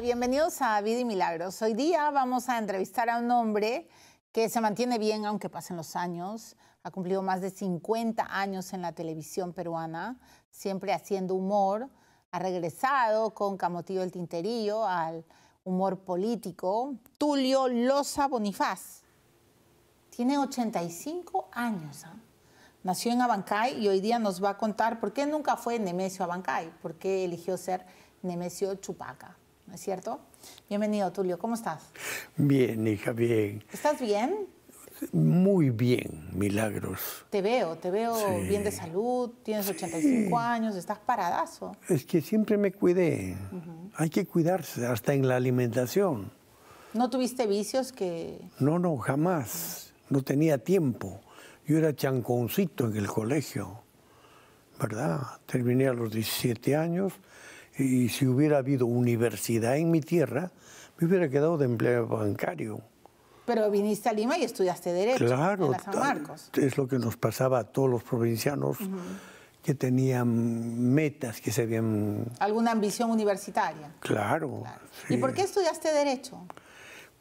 bienvenidos a Vida y Milagros. Hoy día vamos a entrevistar a un hombre que se mantiene bien aunque pasen los años. Ha cumplido más de 50 años en la televisión peruana, siempre haciendo humor. Ha regresado con Camotillo el Tinterillo al humor político. Tulio Loza Bonifaz. Tiene 85 años. ¿ah? Nació en Abancay y hoy día nos va a contar por qué nunca fue Nemesio Abancay, por qué eligió ser Nemesio Chupaca es cierto? Bienvenido, Tulio, ¿cómo estás? Bien, hija, bien. ¿Estás bien? Muy bien, milagros. Te veo, te veo bien de salud, tienes 85 años, estás paradazo. Es que siempre me cuidé. Hay que cuidarse, hasta en la alimentación. ¿No tuviste vicios que...? No, no, jamás. No tenía tiempo. Yo era chanconcito en el colegio, ¿verdad? Terminé a los 17 años y si hubiera habido universidad en mi tierra, me hubiera quedado de empleo bancario. Pero viniste a Lima y estudiaste Derecho claro, en San Marcos. Es lo que nos pasaba a todos los provincianos que tenían metas, que se habían... ¿Alguna ambición universitaria? Claro. ¿Y por qué estudiaste Derecho?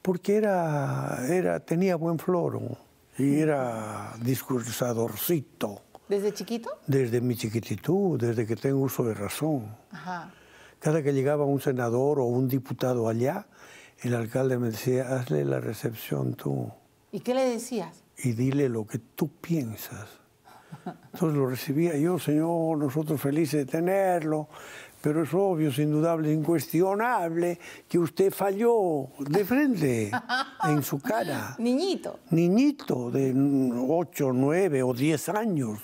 Porque era, era, tenía buen floro y era discursadorcito. ¿Desde chiquito? Desde mi chiquititud, desde que tengo uso de razón. Ajá. Cada que llegaba un senador o un diputado allá, el alcalde me decía, hazle la recepción tú. ¿Y qué le decías? Y dile lo que tú piensas. Entonces lo recibía yo, señor, nosotros felices de tenerlo, pero es obvio, es indudable, incuestionable que usted falló de frente, en su cara. Niñito. Niñito de 8, 9 o 10 años.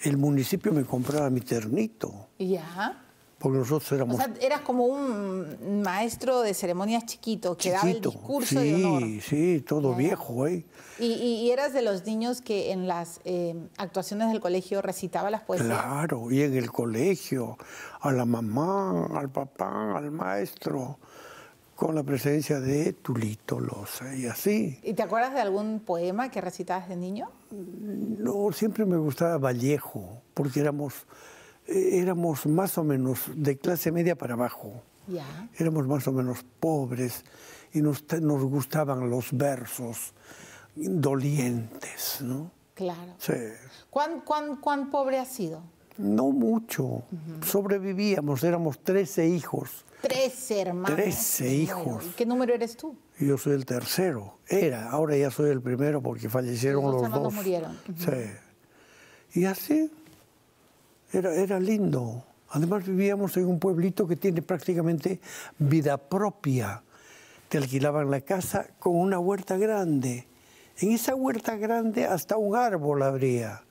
El municipio me compraba mi ternito. Ya porque nosotros éramos... eras como un maestro de ceremonias chiquito, que daba el discurso sí, de honor. Sí, todo viejo, ¿eh? Y, eras de los niños que en las em, actuaciones del colegio recitaba las poesías. Claro, y en el colegio, a la mamá, al papá, al maestro, con la presencia de Tulito Losa y así. ¿Y te acuerdas de algún poema que recitabas de niño? No, siempre me gustaba Vallejo, porque éramos eh, éramos más o menos de clase media para abajo. Ya. Éramos más o menos pobres y nos, nos gustaban los versos dolientes, ¿no? Claro. Sí. ¿Cuán, cuán, cuán pobre has sido? No mucho. Sobrevivíamos, éramos 13 hijos. 13 hermanos. 13 hijos. ¿Y qué número eres tú? Yo soy el tercero. Era, ahora ya soy el primero porque fallecieron los, los dos. murieron. Sí. Y así, era, lindo. Además vivíamos en un pueblito que tiene prácticamente vida propia. Te alquilaban la casa con una huerta grande. En esa huerta grande hasta un árbol habría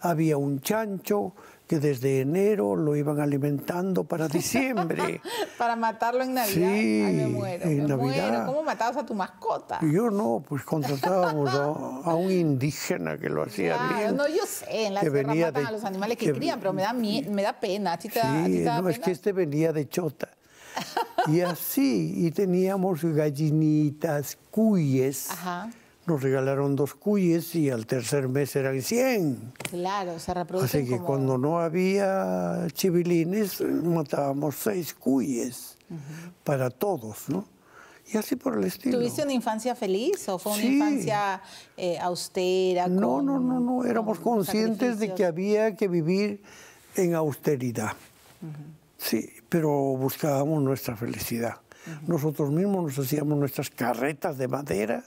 había un chancho que desde enero lo iban alimentando para diciembre. para matarlo en Navidad. Sí, Ay, me muero, ¿Cómo matabas a tu mascota? Yo no, pues contratábamos a, un indígena que lo hacía No, yo sé, en la que venía de, a los animales que, crían, pero me da, me da pena. sí, no, es que este venía de Chota. Y así, y teníamos gallinitas, cuyes. Ajá nos regalaron dos cuyes y al tercer mes eran 100. Claro, se reproducen Así que cuando no había chivilines, matábamos seis cuyes para todos, ¿no? Y así por el estilo. ¿Tuviste una infancia feliz o fue una infancia eh, austera? No, no, no, no. Éramos conscientes de que había que vivir en austeridad. Sí, pero buscábamos nuestra felicidad. Nosotros mismos nos hacíamos nuestras carretas de madera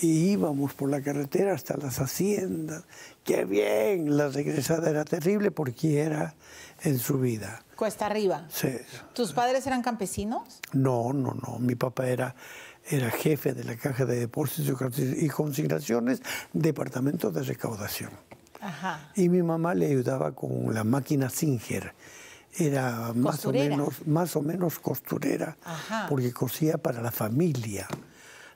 y íbamos por la carretera hasta las haciendas. ¡Qué bien! La regresada era terrible porque era en su vida. Cuesta arriba. Sí. ¿Tus padres eran campesinos? No, no, no. Mi papá era, era jefe de la Caja de Depósitos y Consignaciones, Departamento de Recaudación. Ajá. Y mi mamá le ayudaba con la máquina Singer. Era más o, menos, más o menos costurera, porque cosía para la familia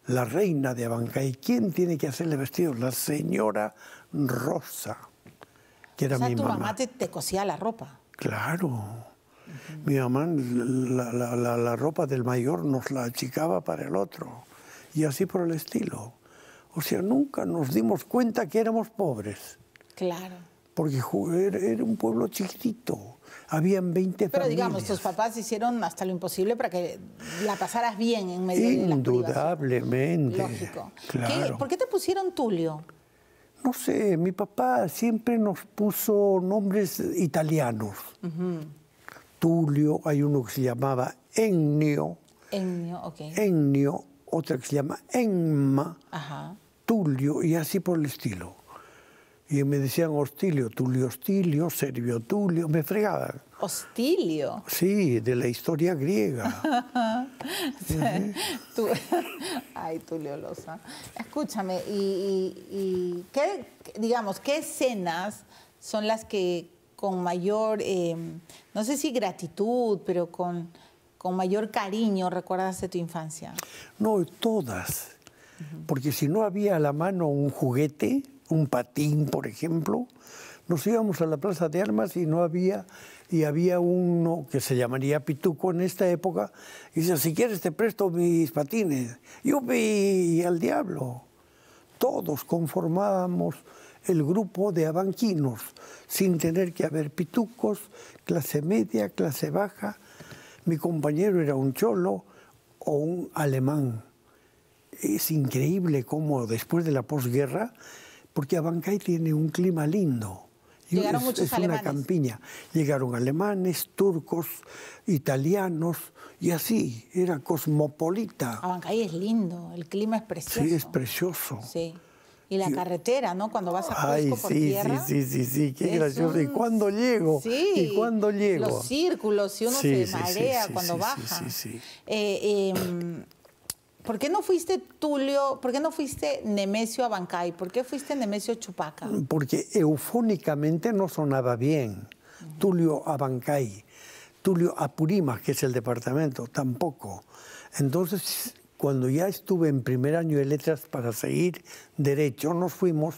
la reina de y ¿Quién tiene que hacerle vestido? La señora Rosa, que era o sea, tu mamá. te, cosía la ropa. Claro. Mi mamá, la, la, ropa del mayor nos la achicaba para el otro. Y así por el estilo. O sea, nunca nos dimos cuenta que éramos pobres. Claro porque er, era un pueblo chiquitito. Habían 20 Pero digamos, tus papás hicieron hasta lo imposible para que la pasaras bien en medio Indudablemente, de la Lógico. ¿Por qué te pusieron Tulio? No sé, mi papá siempre nos puso nombres italianos. Tulio, hay uno que se llamaba Ennio. Ennio, ok. Ennio, otra que se llama Enma. Ajá. Tulio, y así por el estilo y me decían Hostilio, Tulio Hostilio, Servio Tulio, me fregaban. Hostilio. Sí, de la historia griega. Ay, Tulio Loza. Escúchame, y, ¿qué, digamos, ¿qué escenas son las que con mayor, em, no sé si gratitud, pero con, con mayor cariño recuerdas de tu infancia? No, todas. Porque si no había a la mano un juguete, un patín, por ejemplo, nos íbamos a la Plaza de Armas y no había, y había uno que se llamaría Pituco en esta época, y dice, si quieres te presto mis patines. Yo vi al diablo. Todos conformábamos el grupo de abanquinos, sin tener que haber pitucos, clase media, clase baja. Mi compañero era un cholo o un alemán. Es increíble cómo después de la posguerra porque Abancay tiene un clima lindo. Llegaron muchos muchos es una campiña. Llegaron alemanes, turcos, italianos y así, era cosmopolita. Abancay es lindo, el clima es precioso. Sí, es precioso. Sí. Y la carretera, ¿no? Cuando vas a Cusco por tierra. Sí, sí, sí, sí, qué gracioso. ¿Y cuándo llego? Sí. ¿Y cuándo llego? Los círculos, si uno se marea cuando baja. Sí, sí, sí. eh, em, ¿Por qué no fuiste Tulio? ¿Por qué no fuiste Nemesio Abancay? ¿Por qué fuiste Nemesio Chupaca? Porque eufónicamente no sonaba bien. Tulio Abancay, Tulio Apurímac, que es el departamento, tampoco. Entonces, cuando ya estuve en primer año de letras para seguir derecho, nos fuimos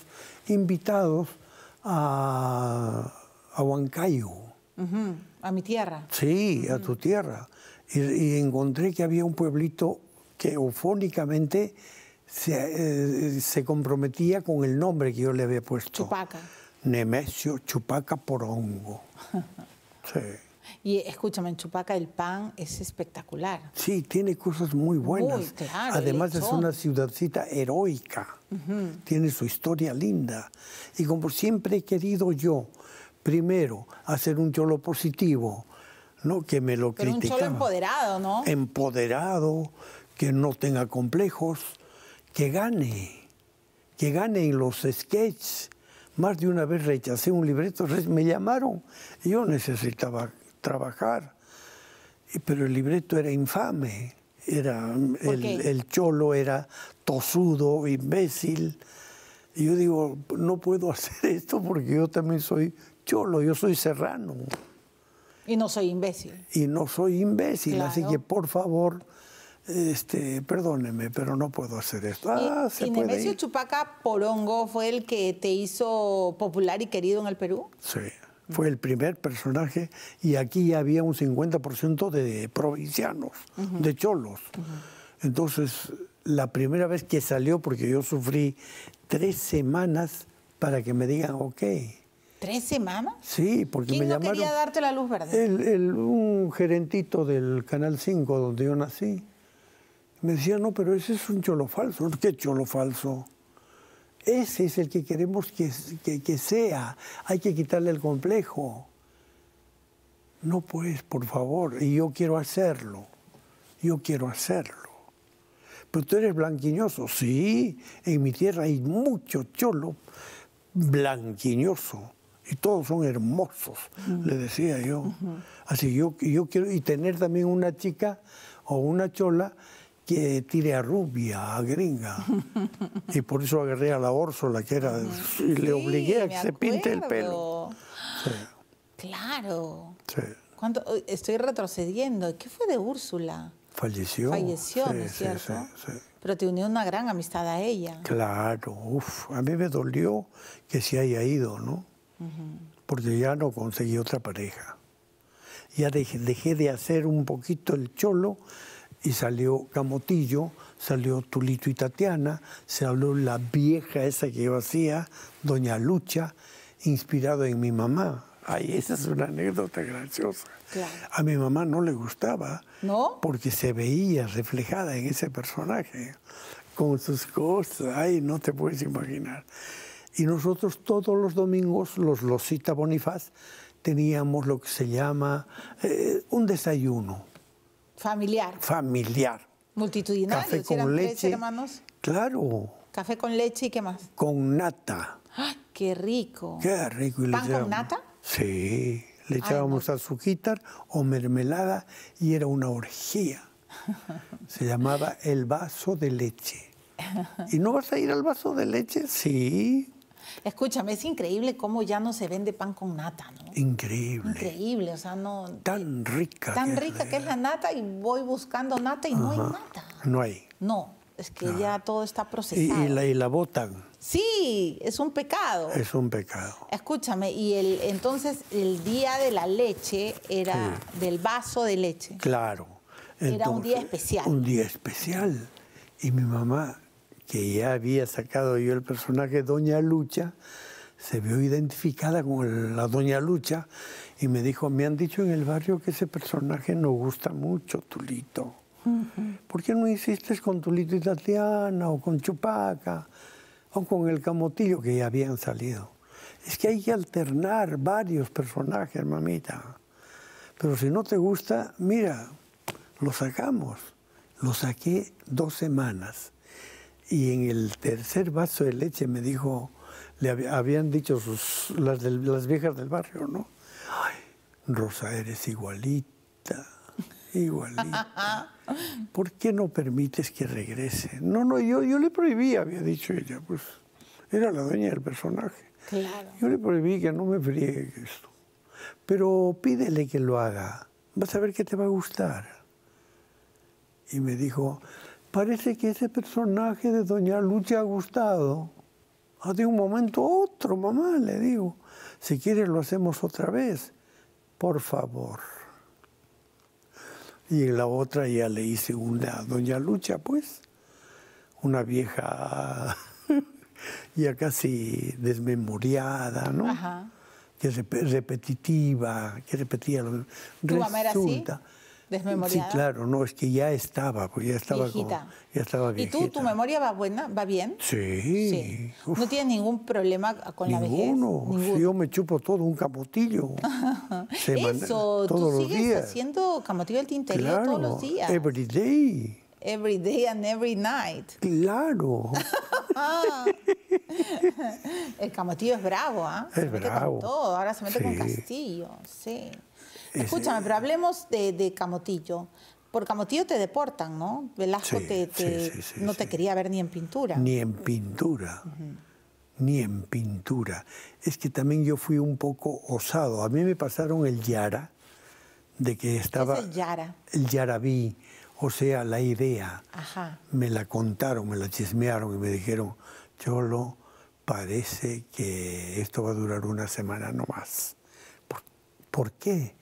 invitados a, a Huancayo. A mi tierra. Sí, a tu tierra. y encontré que había un pueblito que eufónicamente eh, se, comprometía con el nombre que yo le había puesto. Chupaca. Nemesio Chupaca Porongo. sí. Y escúchame, en Chupaca el pan es espectacular. Sí, tiene cosas muy buenas. Además es una ciudadcita heroica, tiene su historia linda. Y como siempre he querido yo, primero, hacer un cholo positivo, ¿no? que me lo Pero un cholo empoderado, ¿no? Empoderado, que no tenga complejos, que gane, que gane en los sketches. Más de una vez rechacé un libreto, me llamaron, yo necesitaba trabajar, pero el libreto era infame, era el, cholo era tosudo, imbécil. Y yo digo, no puedo hacer esto porque yo también soy cholo, yo soy serrano. Y no soy imbécil. Y no soy imbécil, así que por favor, este, perdóneme, pero no puedo hacer esto. Ah, ¿Y, Nemesio Chupaca Porongo fue el que te hizo popular y querido en el Perú? Sí, fue el primer personaje y aquí ya había un 50% de provincianos, de cholos. Entonces, la primera vez que salió, porque yo sufrí tres semanas para que me digan, ok. ¿Tres semanas? Sí, porque me no llamaron. quería darte la luz verde? un gerentito del Canal 5 donde yo nací me decía, no, pero ese es un cholo falso. ¿Qué cholo falso? Ese es el que queremos que, que, que sea. Hay que quitarle el complejo. No, pues, por favor. Y yo quiero hacerlo. Yo quiero hacerlo. Pero tú eres blanquiñoso. Sí, en mi tierra hay mucho cholo blanquiñoso y todos son hermosos, le decía yo. Así yo, yo quiero, y tener también una chica o una chola que tire a rubia, a gringa. y por eso agarré a la Órsola, que era. y le obligué a que se pinte el pelo. Claro. Estoy retrocediendo. ¿Qué fue de Úrsula? Falleció. Falleció, es cierto? Pero te unió una gran amistad a ella. Claro, a mí me dolió que se haya ido, ¿no? Porque ya no conseguí otra pareja. Ya dejé de hacer un poquito el cholo y salió Camotillo, salió Tulito y Tatiana, se habló la vieja esa que yo hacía, Doña Lucha, inspirado en mi mamá. Ay, esa es una anécdota graciosa. A mi mamá no le gustaba, ¿No? porque se veía reflejada en ese personaje, con sus cosas, ay, no te puedes imaginar. Y nosotros todos los domingos, los Losita Bonifaz, teníamos lo que se llama eh, un desayuno Familiar. Familiar. Multitudinario. Café con leche. hermanos? Claro. Café con leche y qué más. Con nata. ¡Ah, qué rico! Qué rico. Y ¿Pan con nata? Sí. Le echábamos Ay, o mermelada y era una orgía. Se llamaba el vaso de leche. ¿Y no vas a ir al vaso de leche? Sí. Escúchame, es increíble cómo ya no se vende pan con nata, ¿no? Increíble. Increíble, o sea, no... Tan rica. Tan rica que es la nata y voy buscando nata y no hay nata. No hay. No, es que ya todo está procesado. Y, la, botan. Sí, es un pecado. Es un pecado. Escúchame, y el, entonces el día de la leche era del vaso de leche. Claro. era un día especial. Un día especial. Y mi mamá que ya había sacado yo el personaje Doña Lucha, se vio identificada con la Doña Lucha y me dijo, me han dicho en el barrio que ese personaje no gusta mucho, Tulito. ¿Por qué no hiciste con Tulito y Tatiana o con Chupaca o con el Camotillo que ya habían salido? Es que hay que alternar varios personajes, mamita. Pero si no te gusta, mira, lo sacamos. Lo saqué dos semanas y en el tercer vaso de leche me dijo, le habían dicho las, viejas del barrio, ¿no? Ay, Rosa, eres igualita, igualita. ¿Por qué no permites que regrese? No, no, yo, yo le prohibí, había dicho ella, pues era la dueña del personaje. Claro. Yo le prohibí que no me friegue esto. Pero pídele que lo haga, vas a ver que te va a gustar. Y me dijo, parece que ese personaje de Doña Lucha ha Gustado, ah, de un momento a otro, mamá, le digo, si quieres lo hacemos otra vez, por favor. Y en la otra ya le hice una Doña Lucha, pues, una vieja ya casi desmemoriada, ¿no? Ajá. Que es repetitiva, que repetía lo mismo. Resulta, desmemoriada. Sí, claro, no, es que ya estaba, pues ya estaba viejita. ya estaba viejita. ¿Y tú, tu memoria va buena, va bien? Sí. sí. ¿No tienes ningún problema con la vejez? Ninguno, yo me chupo todo un camotillo. Eso, todos tú sigues días. haciendo camotillo del tintero todos los días. every day. Every day and every night. Claro. El camotillo es bravo, ¿ah? ¿eh? Es bravo. todo, ahora se mete con castillo, sí. Escúchame, pero hablemos de, Camotillo. Por Camotillo te deportan, ¿no? Velasco te, no te quería ver ni en pintura. Ni en pintura. Ni en pintura. Es que también yo fui un poco osado. A mí me pasaron el Yara, de que estaba. ¿Qué es el Yara. El o sea, la idea. Ajá. Me la contaron, me la chismearon y me dijeron, Cholo, parece que esto va a durar una semana nomás. ¿Por, ¿por qué?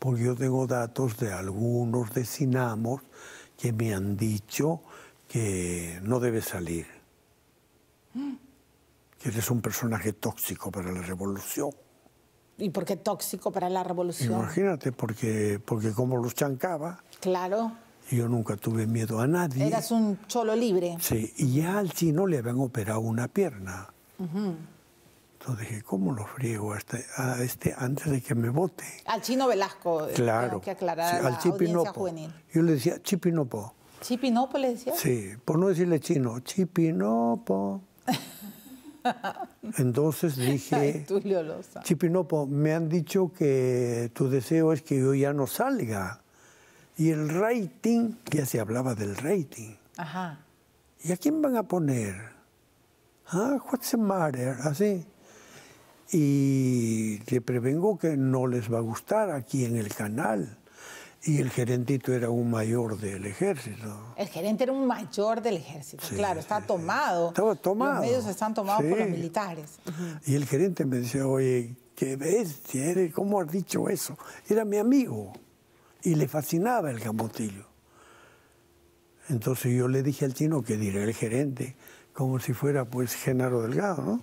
porque yo tengo datos de algunos Sinamos que me han dicho que no debe salir, mm. que eres un personaje tóxico para la revolución. ¿Y por qué tóxico para la revolución? Imagínate, porque, porque como los chancaba. Claro. Yo nunca tuve miedo a nadie. Eras un cholo libre. Sí, y ya al chino le habían operado una pierna. Entonces dije, ¿cómo lo friego este antes de que me vote? Al chino Velasco, eh, claro, que aclarar al a la Yo le decía Chipinopo. ¿Chipinopo le decía? Sí, por no decirle chino, Chipinopo. Entonces dije, Chipinopo, me han dicho que tu deseo es que yo ya no salga. Y el rating, ya se hablaba del rating. Ajá. ¿Y a quién van a poner? ¿Ah? What's the matter? Así y le prevengo que no les va a gustar aquí en el canal. Y el gerentito era un mayor del ejército. El gerente era un mayor del ejército, claro, está tomado. Estaba tomado. Los medios están tomados por los militares. Y el gerente me decía, oye, qué bestia, eres? ¿cómo has dicho eso? Era mi amigo y le fascinaba el camotillo. Entonces yo le dije al chino que diré el gerente, como si fuera pues Genaro Delgado, ¿no?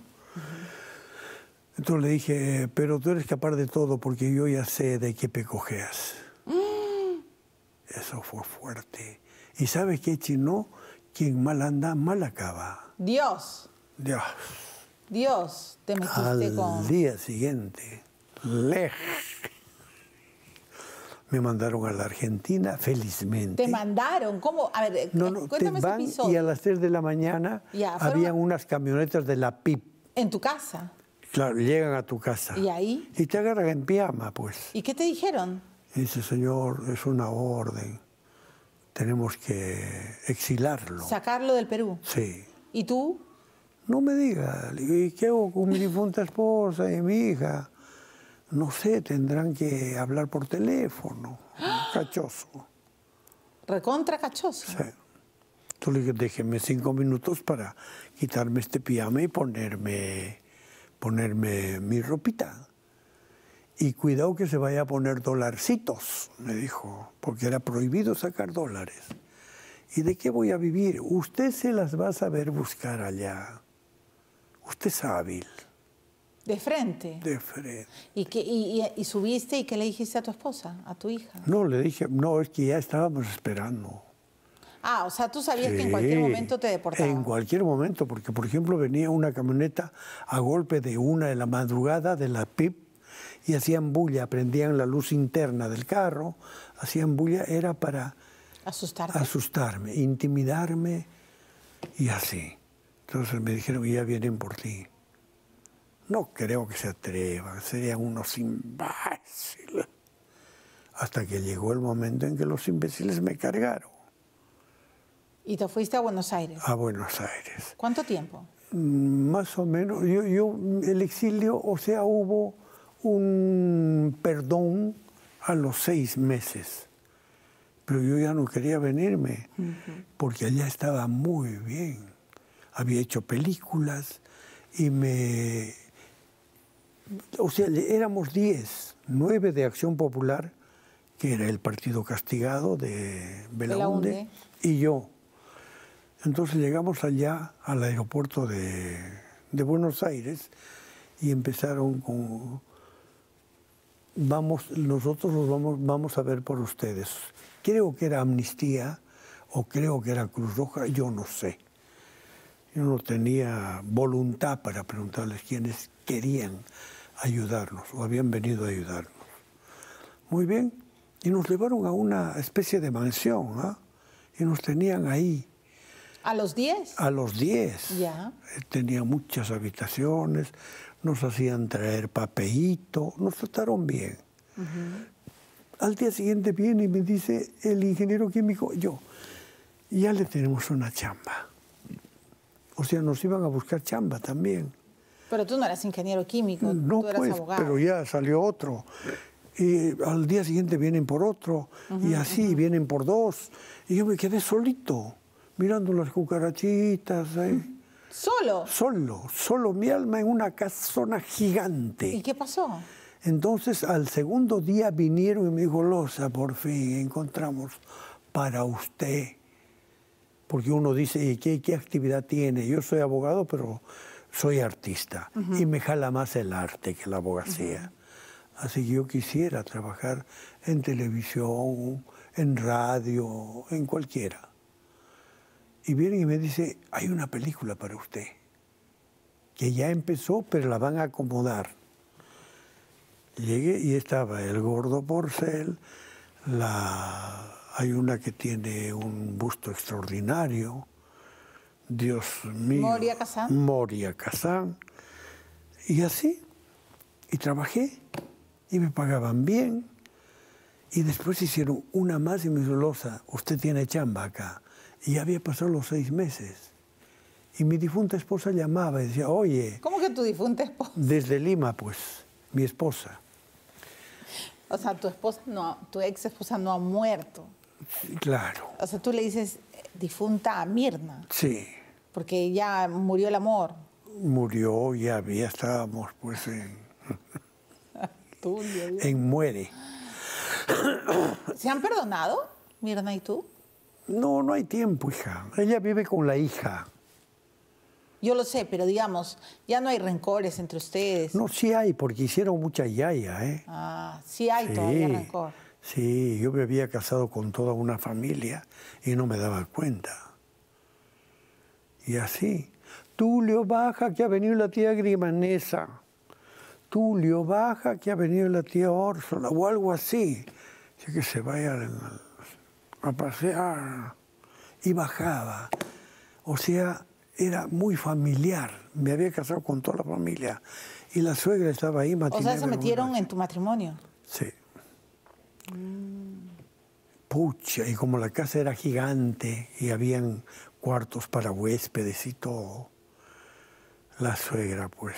Entonces le dije, eh, pero tú eres capaz de todo porque yo ya sé de qué pecojeas. Mm. Eso fue fuerte. Y sabes qué, chino, quien mal anda, mal acaba. Dios. Dios. Dios, te metiste Al día siguiente, lej. Me mandaron a la Argentina, felizmente. ¿Te mandaron? ¿Cómo? A ver, eh, cuéntame van, ese episodio. Y a las 3 de la mañana ya, habían unas camionetas de la PIP. ¿En tu casa? Claro, llegan a tu casa. ¿Y ahí? Y te agarran en pijama, pues. ¿Y qué te dijeron? dice, señor, es una orden. Tenemos que exilarlo. ¿Sacarlo del Perú? Sí. ¿Y tú? No me digas. ¿Y qué hago con mi difunta esposa y mi hija? No sé, tendrán que hablar por teléfono. Cachoso. ¿Recontra cachoso? Sí. Tú le dije, déjeme cinco minutos para quitarme este pijama y ponerme ponerme mi ropita. Y cuidado que se vaya a poner dolarcitos, me dijo, porque era prohibido sacar dólares. ¿Y de qué voy a vivir? Usted se las va a saber buscar allá. Usted es hábil. ¿De frente? De frente. ¿Y, que ¿Y subiste y qué le dijiste a tu esposa, a tu hija? No, le dije, no, es que ya estábamos esperando. Ah, o sea, tú sabías que en cualquier momento te deportaban. En cualquier momento, porque por ejemplo venía una camioneta a golpe de una de la madrugada de la PIP y hacían bulla, prendían la luz interna del carro, hacían bulla, era para asustarme, intimidarme y así. Entonces me dijeron, ya vienen por ti. No creo que se atrevan, serían unos imbéciles. Hasta que llegó el momento en que los imbéciles me cargaron. ¿Y te fuiste a Buenos Aires? A Buenos Aires. ¿Cuánto tiempo? Mm, más o menos, yo, el exilio, o sea, hubo un perdón a los seis meses, pero yo ya no quería venirme, porque allá estaba muy bien. Había hecho películas y me... O sea, éramos diez, nueve de Acción Popular, que era el partido castigado de y yo entonces llegamos allá al aeropuerto de, Buenos Aires y empezaron con, vamos, nosotros nos vamos, vamos a ver por ustedes. Creo que era Amnistía o creo que era Cruz Roja, yo no sé. Yo no tenía voluntad para preguntarles quiénes querían ayudarnos o habían venido a ayudarnos. Muy bien, y nos llevaron a una especie de mansión ¿ah? y nos tenían ahí ¿A los 10? A los 10. Ya. Eh, tenía muchas habitaciones, nos hacían traer papelito, nos trataron bien. Al día siguiente viene y me dice el ingeniero químico, yo, ya le tenemos una chamba. O sea, nos iban a buscar chamba también. Pero tú no eras ingeniero químico, no, tú eras pues, abogado. Pero ya salió otro. Y al día siguiente vienen por otro, y así vienen por dos. Y yo me quedé solito mirando las cucarachitas. ¿eh? ¿Solo? Solo, solo mi alma en una casona gigante. ¿Y qué pasó? Entonces al segundo día vinieron y me dijo, Losa, por fin encontramos para usted. Porque uno dice, ¿y qué, actividad tiene? Yo soy abogado, pero soy artista y me jala más el arte que la abogacía. Así que yo quisiera trabajar en televisión, en radio, en cualquiera y vienen y me dice, hay una película para usted, que ya empezó, pero la van a acomodar. Llegué y estaba el gordo Porcel, la... hay una que tiene un busto extraordinario, Dios mío. Moria Kazán. Moria Kazán. Y así, y trabajé, y me pagaban bien. Y después hicieron una más y me dijo, usted tiene chamba acá. Y había pasado los seis meses. Y mi difunta esposa llamaba y decía, oye... ¿Cómo que tu difunta esposa? Desde Lima, pues, mi esposa. O sea, tu esposa no, tu ex esposa no ha muerto. Claro. O sea, tú le dices eh, difunta a Mirna. Sí. Porque ya murió el amor. Murió, ya, había estábamos pues en... en muere. ¿Se han perdonado, Mirna y tú? No, no hay tiempo, hija. Ella vive con la hija. Yo lo sé, pero digamos, ya no hay rencores entre ustedes. No, sí hay, porque hicieron mucha yaya, ¿eh? Ah, sí hay todavía rencor. Sí, yo me había casado con toda una familia y no me daba cuenta. Y así. Tulio, baja que ha venido la tía Grimanesa. Tulio, baja que ha venido la tía Orsola o algo así. Así que se vayan a pasear y bajaba. O sea, era muy familiar. Me había casado con toda la familia. Y la suegra estaba ahí O sea, se metieron en tu matrimonio. Sí. Pucha, y como la casa era gigante y habían cuartos para huéspedes y todo, la suegra, pues,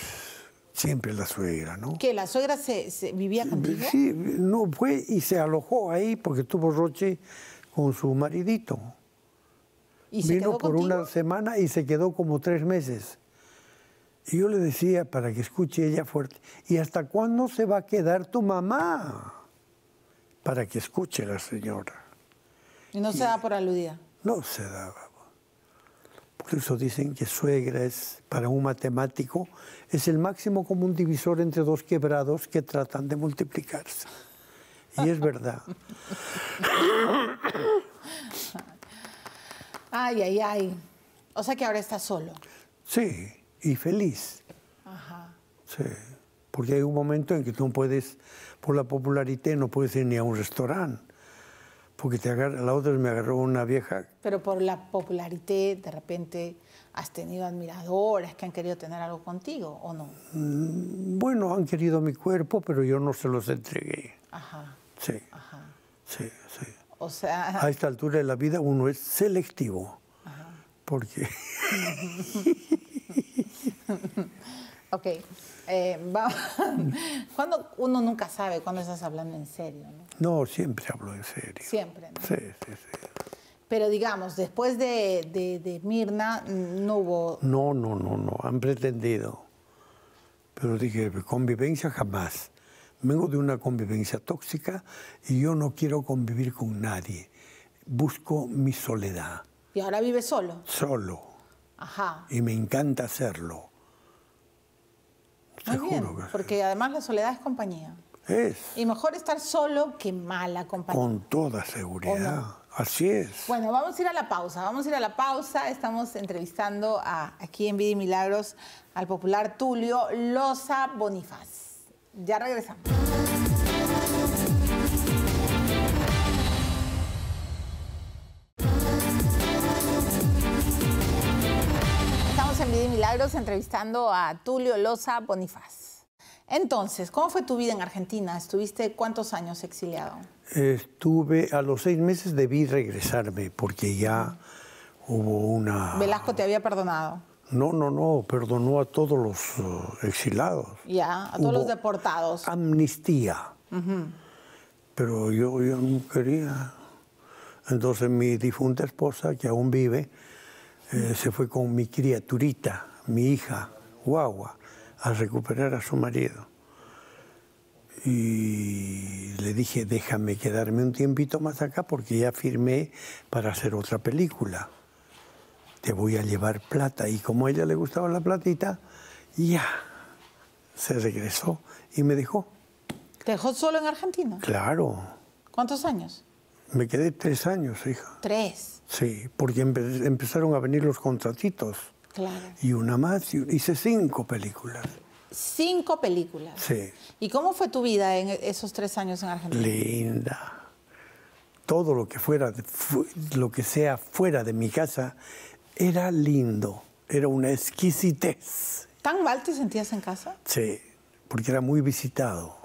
siempre la suegra, ¿no? ¿Que la suegra se vivía contigo? Sí, no, fue y se alojó ahí porque tuvo Roche con su maridito. ¿Y Vino por una semana y se quedó como tres meses. Y yo le decía, para que escuche ella fuerte, ¿y hasta cuándo se va a quedar tu mamá? Para que escuche la señora. ¿Y no se da por aludida? No se da Por eso dicen que suegra es, para un matemático, es el máximo común divisor entre dos quebrados que tratan de multiplicarse. Y es verdad. Ay, ay, ay. O sea que ahora estás solo. Sí, y feliz. Ajá. Sí, porque hay un momento en que tú no puedes, por la popularidad, no puedes ir ni a un restaurante. Porque te la otra me agarró una vieja. Pero por la popularidad, de repente, has tenido admiradoras que han querido tener algo contigo, ¿o no? Mm, bueno, han querido mi cuerpo, pero yo no se los entregué. Ajá. Sí. Ajá. Sí, sí. O sea... A esta altura de la vida uno es selectivo. Ajá. Porque... ok. Eh, cuando uno nunca sabe ¿Cuándo estás hablando en serio, ¿no? siempre hablo en serio. Siempre, ¿no? Sí, sí, sí. Pero digamos, después de, de Mirna mm, no hubo... No, no, no, no. Han pretendido. Pero dije, convivencia jamás. Vengo de una convivencia tóxica y yo no quiero convivir con nadie. Busco mi soledad. ¿Y ahora vive solo? Solo. Ajá. Y me encanta hacerlo. Muy porque además la soledad es compañía. Es. Y mejor estar solo que mala compañía. Con toda seguridad. Así es. Bueno, vamos a ir a la pausa. Vamos a ir a la pausa. Estamos entrevistando a, aquí en Vida Milagros al popular Tulio Loza Bonifaz. Ya regresamos. Estamos en Vida Milagros entrevistando a Tulio Loza Bonifaz. Entonces, ¿cómo fue tu vida en Argentina? ¿Estuviste cuántos años exiliado? Estuve a los seis meses debí regresarme porque ya hubo una... Velasco te había perdonado. No, no, no, perdonó a todos los eh, exilados. Ya, a todos los deportados. Amnistía. Pero yo, yo no quería. Entonces mi difunta esposa, que aún vive, eh, se fue con mi criaturita, mi hija, guagua, a recuperar a su marido. Y le dije, déjame quedarme un tiempito más acá porque ya firmé para hacer otra película te voy a llevar plata. Y como a ella le gustaba la platita, ya, se regresó y me dejó. ¿Te dejó solo en Argentina? Claro. ¿Cuántos años? Me quedé tres años, hija. ¿Tres? Sí, porque empezaron a venir los contratitos. Claro. Y una más, hice cinco películas. Cinco películas. Sí. ¿Y cómo fue tu vida en esos tres años en Argentina? Linda. Todo lo que fuera, lo que sea fuera de mi casa era lindo, era una exquisitez. ¿Tan mal te sentías en casa? Sí, porque era muy visitado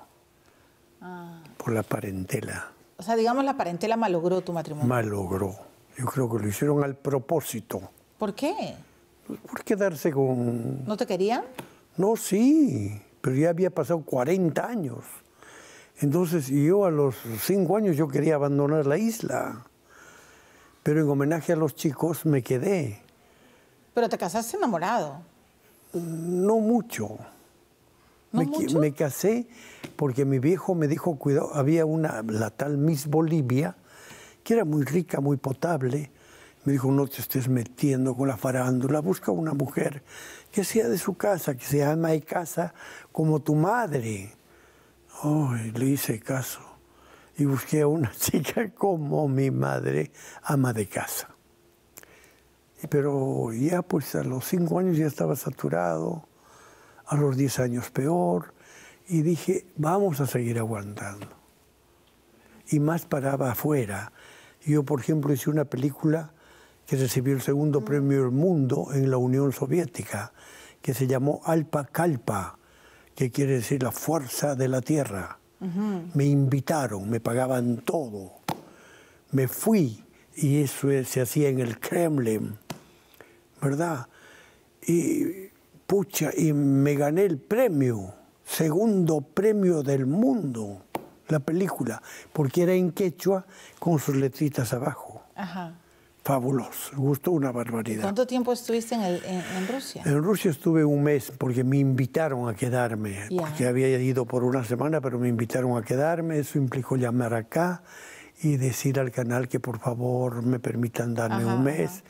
ah. por la parentela. O sea, digamos, la parentela malogró tu matrimonio. Malogró. Yo creo que lo hicieron al propósito. ¿Por qué? ¿Por quedarse con...? ¿No te querían? No, sí, pero ya había pasado 40 años. Entonces, yo a los 5 años yo quería abandonar la isla. Pero en homenaje a los chicos me quedé. ¿Pero te casaste enamorado? No mucho. me, me casé porque mi viejo me dijo, cuidado, había una, la tal Miss Bolivia, que era muy rica, muy potable. Me dijo, no te estés metiendo con la farándula, busca una mujer que sea de su casa, que se ama de casa, como tu madre. Ay, le hice caso y busqué a una chica como mi madre, ama de casa. Pero ya pues a los cinco años ya estaba saturado, a los diez años peor, y dije, vamos a seguir aguantando. Y más paraba afuera. Yo, por ejemplo, hice una película que recibió el segundo mm. premio del mundo en la Unión Soviética, que se llamó Alpa Calpa, que quiere decir la fuerza de la tierra. Me invitaron, me pagaban todo. Me fui y eso se hacía en el Kremlin, ¿verdad? Y pucha, y me gané el premio, segundo premio del mundo, la película, porque era en quechua con sus letritas abajo. Ajá fabuloso, gustó una barbaridad. ¿Cuánto tiempo estuviste en, el, Rusia? En Rusia estuve un mes porque me invitaron a quedarme, porque había ido por una semana, pero me invitaron a quedarme, eso implicó llamar acá y decir al canal que por favor me permitan darme un mes.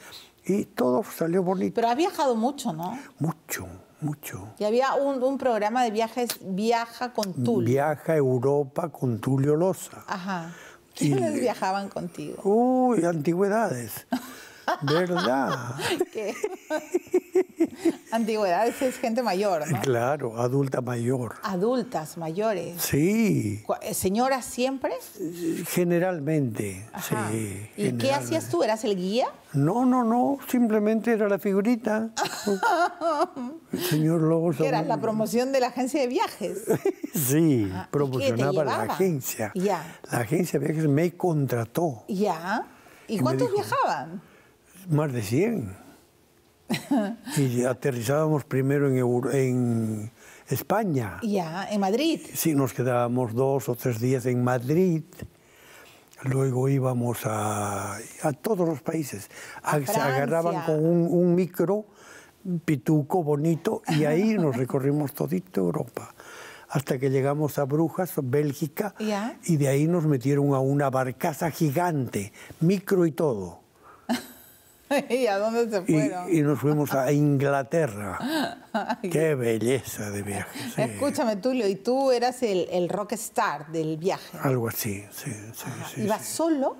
Y todo salió bonito. Pero ha viajado mucho, ¿no? Mucho, mucho. Y había un, programa de viajes, Viaja con Tulio. Viaja Europa con Tulio losa Ajá. ¿Quiénes viajaban contigo? Uy, antigüedades. ¿Verdad? ¿Qué? Antigüedad es gente mayor, ¿no? Claro, adulta mayor. Adultas mayores. Sí. Eh, ¿Señoras siempre? Generalmente, sí. ¿Y qué hacías tú? ¿Eras el guía? No, no, no. Simplemente era la figurita. el señor Lobos. Era la promoción de la agencia de viajes. sí, ah, promocionaba la agencia. Ya. La agencia de viajes me contrató. Ya. ¿Y, cuántos viajaban? más de 100. y aterrizábamos primero en, España. Ya, en Madrid. Sí, nos quedábamos dos o tres días en Madrid. Luego íbamos a, todos los países. se agarraban con un, un micro pituco bonito y ahí nos recorrimos todito Europa hasta que llegamos a Brujas, Bélgica, ¿Ya? y de ahí nos metieron a una barcaza gigante, micro y todo. ¿Y a dónde se fueron? Y, nos fuimos a Inglaterra. Qué belleza de viaje. Escúchame, Tulio, y tú eras el, el star del viaje. Algo así, sí, sí. ¿Ibas solo?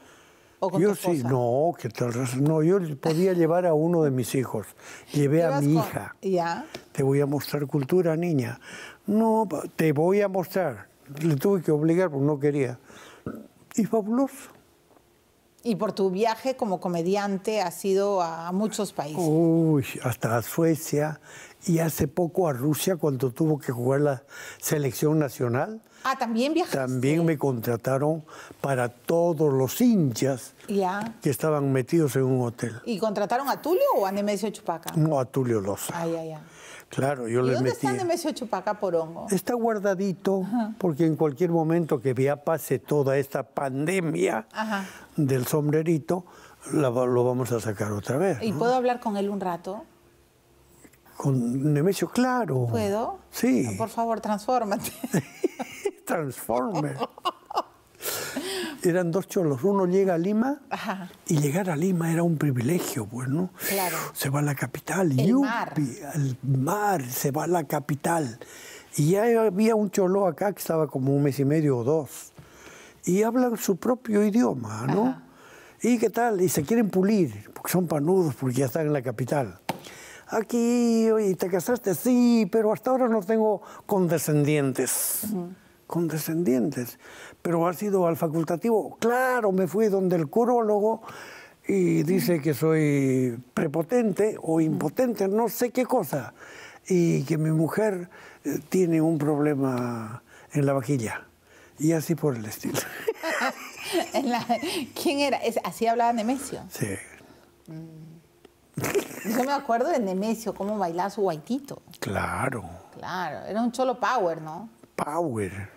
¿O con yo sí, no, ¿qué tal No, yo podía llevar a uno de mis hijos. Llevé a mi hija. Ya. Te voy a mostrar cultura, niña. No, te voy a mostrar. Le tuve que obligar porque no quería. Y fabuloso y por tu viaje como comediante has ido a muchos países. Uy, hasta Suecia y hace poco a Rusia cuando tuvo que jugar la selección nacional. Ah, también viajaste. También me contrataron para todos los hinchas ya. que estaban metidos en un hotel. ¿Y contrataron a Tulio o a Nemesio Chupaca? No, a Tulio Loza. Ah, ya, ya. Claro, yo ¿Y dónde está Nemesio Chupaca Porongo? Está guardadito porque en cualquier momento que ya pase toda esta pandemia del sombrerito, lo vamos a sacar otra vez. ¿Y puedo hablar con él un rato? Con Nemesio, claro. ¿Puedo? Sí. Ah, por favor, transfórmate. Transforme. eran dos cholos. Uno llega a Lima y llegar a Lima era un privilegio, pues, ¿no? Se va a la capital, el mar. mar, se va a la capital. Y ya había un cholo acá que estaba como un mes y medio o dos. Y hablan su propio idioma, ¿no? ¿Y qué tal? Y se quieren pulir, porque son panudos, porque ya están en la capital aquí, y te casaste, sí, pero hasta ahora no tengo condescendientes. Condescendientes pero ha sido al facultativo. Claro, me fui donde el curólogo y dice que soy prepotente o impotente, no sé qué cosa, y que mi mujer eh, tiene un problema en la vajilla, y así por el estilo. ¿Quién era? ¿Así hablaba Nemesio? Sí. Mm. Yo me acuerdo de Nemesio, cómo bailaba su guaitito. Claro. Claro, era un cholo power, ¿no? Power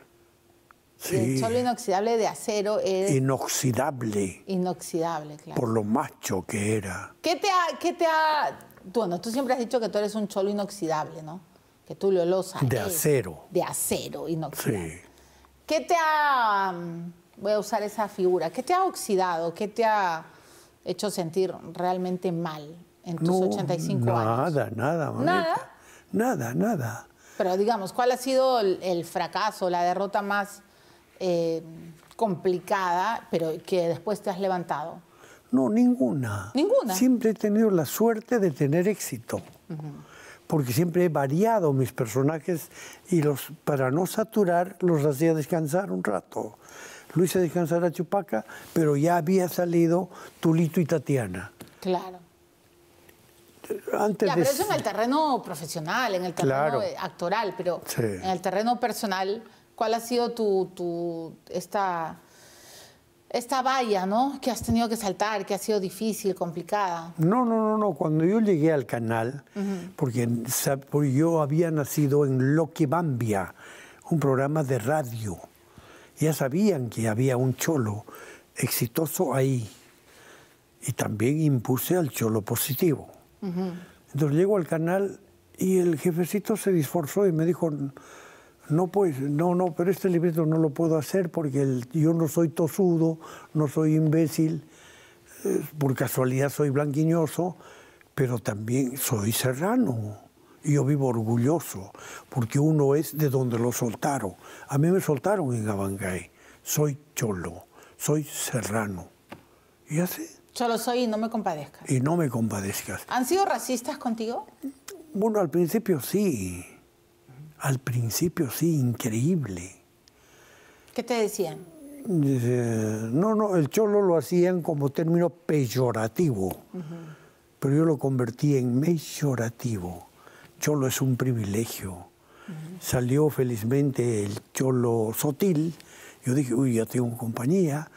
el cholo inoxidable de acero es... Inoxidable. Inoxidable, claro. Por lo macho que era. ¿Qué te ha...? te ha... Bueno, tú siempre has dicho que tú eres un cholo inoxidable, ¿no? Que tú lo losa. De acero. De acero inoxidable. Sí. ¿Qué te ha... Mm, voy a usar esa figura. ¿Qué te ha oxidado? ¿Qué te ha hecho sentir realmente mal en tus 85 años? Nada, nada, Nada, nada, nada. Pero digamos, ¿cuál ha sido el fracaso, la derrota más eh, complicada, pero que después te has levantado? No, ninguna. Ninguna. Siempre he tenido la suerte de tener éxito, porque siempre he variado mis personajes y los, para no saturar los hacía descansar un rato. Lo hice descansar a Chupaca, pero ya había salido Tulito y Tatiana. Claro. Antes de... en el terreno profesional, en el terreno actoral, pero en el terreno personal cuál ha sido tu, tu esta, esta valla, ¿no? Que has tenido que saltar, que ha sido difícil, complicada. No, no, no, no. Cuando yo llegué al canal, porque, yo había nacido en Loquibambia, un programa de radio. Ya sabían que había un cholo exitoso ahí. Y también impuse al cholo positivo. Entonces llego al canal y el jefecito se disforzó y me dijo, no, pues, no, no, pero este libreto no lo puedo hacer porque yo no soy tosudo, no soy imbécil, por casualidad soy blanquiñoso, pero también soy serrano. Y yo vivo orgulloso, porque uno es de donde lo soltaron. A mí me soltaron en Gabangay. Soy cholo, soy serrano. ¿Y así? Cholo soy y no me compadezcas. Y no me compadezcas. ¿Han sido racistas contigo? Bueno, al principio sí. Al principio sí, increíble. ¿Qué te decían? no, no, el cholo lo hacían como término peyorativo, pero yo lo convertí en mejorativo. Cholo es un privilegio. Salió felizmente el cholo Sotil, yo dije, uy, ya tengo compañía.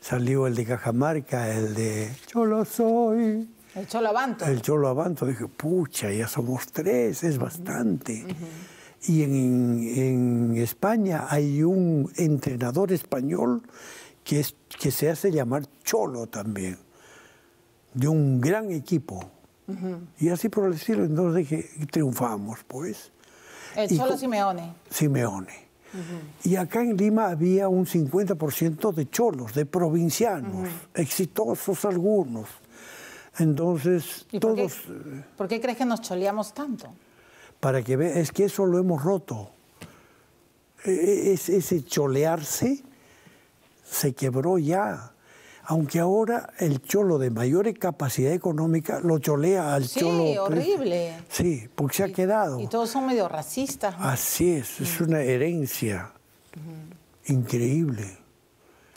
Salió el de Cajamarca, el de Cholo Soy. El Cholo avanto. El Cholo avanto, Dije, pucha, ya somos tres, es bastante. Y en, España hay un entrenador español que, es, que se hace llamar Cholo también, de un gran equipo. Y así por decirlo, entonces que triunfamos, pues. El Cholo Simeone. Simeone. Y acá en Lima había un 50% de cholos, de provincianos, exitosos algunos. Entonces, todos... Eh, ¿Por qué crees que nos choleamos tanto? para que vean, es que eso lo hemos roto. E, e, ese cholearse se quebró ya. Aunque ahora el cholo de mayor capacidad económica lo cholea al cholo. Sí, horrible. Sí, porque se ha quedado. Y todos son medio racistas. Así es, es una herencia increíble.